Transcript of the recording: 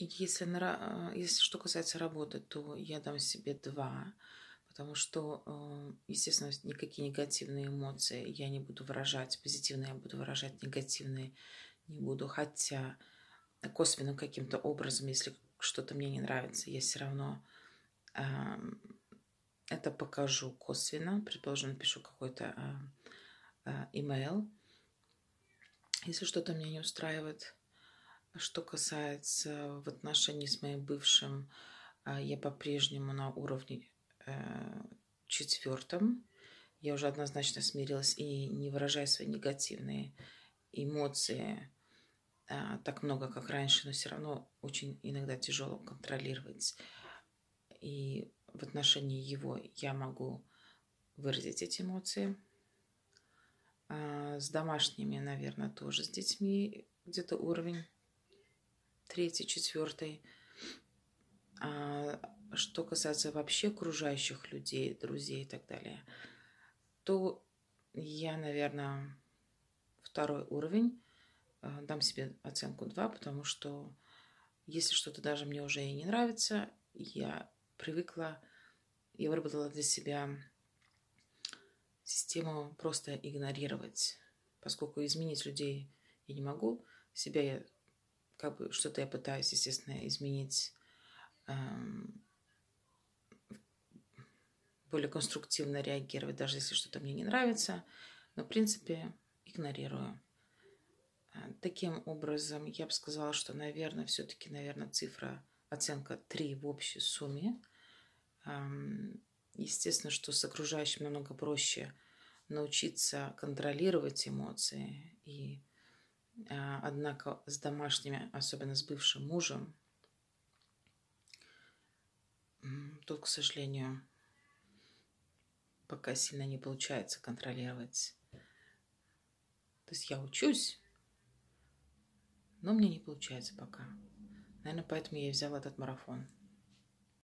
Если, э, если что касается работы, то я дам себе два, потому что, э, естественно, никакие негативные эмоции я не буду выражать, позитивные я буду выражать, негативные не буду, хотя косвенно каким-то образом, если что-то мне не нравится, я все равно э, это покажу косвенно, предположим, напишу какой-то э, э, email, если что-то мне не устраивает – что касается в отношении с моим бывшим, а, я по-прежнему на уровне э, четвертом. Я уже однозначно смирилась и не выражаю свои негативные эмоции а, так много, как раньше, но все равно очень иногда тяжело контролировать. И в отношении его я могу выразить эти эмоции. А, с домашними, наверное, тоже с детьми где-то уровень третий, четвертый. А что касается вообще окружающих людей, друзей и так далее, то я, наверное, второй уровень а, дам себе оценку 2, потому что если что-то даже мне уже и не нравится, я привыкла, я выработала для себя систему просто игнорировать, поскольку изменить людей я не могу, себя я как бы что-то я пытаюсь, естественно, изменить эм, более конструктивно реагировать, даже если что-то мне не нравится. Но, в принципе, игнорирую. Э, таким образом, я бы сказала, что, наверное, все-таки, наверное, цифра, оценка 3 в общей сумме. Эм, естественно, что с окружающим намного проще научиться контролировать эмоции и а, однако с домашними, особенно с бывшим мужем, тут, к сожалению, пока сильно не получается контролировать. То есть я учусь, но мне не получается пока. Наверное, поэтому я и взяла этот марафон.